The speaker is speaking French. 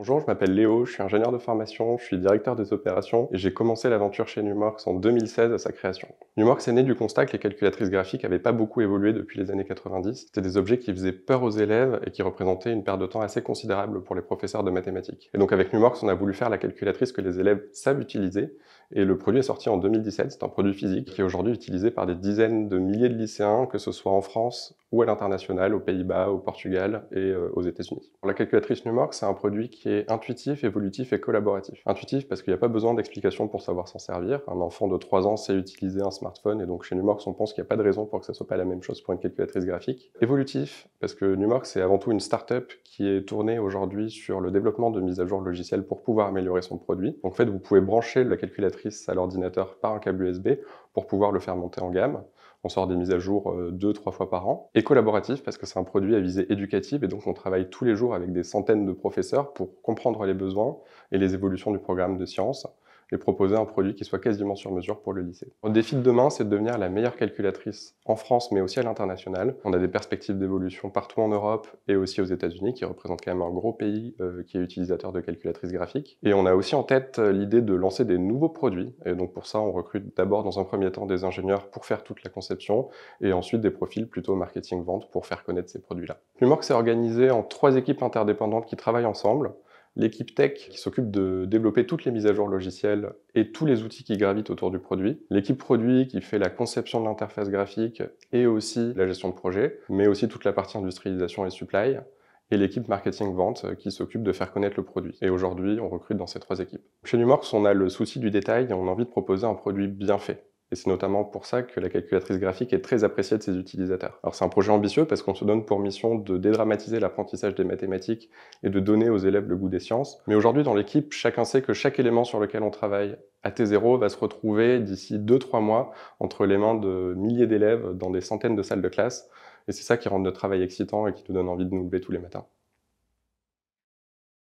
Bonjour, je m'appelle Léo, je suis ingénieur de formation, je suis directeur des opérations et j'ai commencé l'aventure chez Numworks en 2016 à sa création. Numworks est né du constat que les calculatrices graphiques n'avaient pas beaucoup évolué depuis les années 90. C'était des objets qui faisaient peur aux élèves et qui représentaient une perte de temps assez considérable pour les professeurs de mathématiques. Et donc avec Numworks, on a voulu faire la calculatrice que les élèves savent utiliser et le produit est sorti en 2017. C'est un produit physique qui est aujourd'hui utilisé par des dizaines de milliers de lycéens, que ce soit en France ou à l'international, aux Pays-Bas, au Portugal et euh, aux États-Unis. La calculatrice Numork, c'est un produit qui est intuitif, évolutif et collaboratif. Intuitif parce qu'il n'y a pas besoin d'explications pour savoir s'en servir. Un enfant de 3 ans sait utiliser un smartphone et donc chez Numork, on pense qu'il n'y a pas de raison pour que ça soit pas la même chose pour une calculatrice graphique. Évolutif parce que Numork, c'est avant tout une start-up qui est tournée aujourd'hui sur le développement de mises à jour logicielles pour pouvoir améliorer son produit. Donc en fait, vous pouvez brancher la calculatrice à l'ordinateur par un câble USB pour pouvoir le faire monter en gamme. On sort des mises à jour euh, deux, trois fois par an. Et collaboratif, parce que c'est un produit à visée éducative, et donc on travaille tous les jours avec des centaines de professeurs pour comprendre les besoins et les évolutions du programme de sciences et proposer un produit qui soit quasiment sur mesure pour le lycée. Le défi de demain, c'est de devenir la meilleure calculatrice en France, mais aussi à l'international. On a des perspectives d'évolution partout en Europe et aussi aux États-Unis, qui représentent quand même un gros pays euh, qui est utilisateur de calculatrices graphiques. Et on a aussi en tête euh, l'idée de lancer des nouveaux produits. Et donc pour ça, on recrute d'abord dans un premier temps des ingénieurs pour faire toute la conception et ensuite des profils plutôt marketing-vente pour faire connaître ces produits-là. Numork s'est organisé en trois équipes interdépendantes qui travaillent ensemble l'équipe tech qui s'occupe de développer toutes les mises à jour logicielles et tous les outils qui gravitent autour du produit, l'équipe produit qui fait la conception de l'interface graphique et aussi la gestion de projet, mais aussi toute la partie industrialisation et supply, et l'équipe marketing vente qui s'occupe de faire connaître le produit. Et aujourd'hui, on recrute dans ces trois équipes. Chez Numorx, on a le souci du détail et on a envie de proposer un produit bien fait. Et c'est notamment pour ça que la calculatrice graphique est très appréciée de ses utilisateurs. Alors c'est un projet ambitieux parce qu'on se donne pour mission de dédramatiser l'apprentissage des mathématiques et de donner aux élèves le goût des sciences. Mais aujourd'hui dans l'équipe, chacun sait que chaque élément sur lequel on travaille à T0 va se retrouver d'ici 2-3 mois entre les mains de milliers d'élèves dans des centaines de salles de classe. Et c'est ça qui rend notre travail excitant et qui nous donne envie de nous lever tous les matins.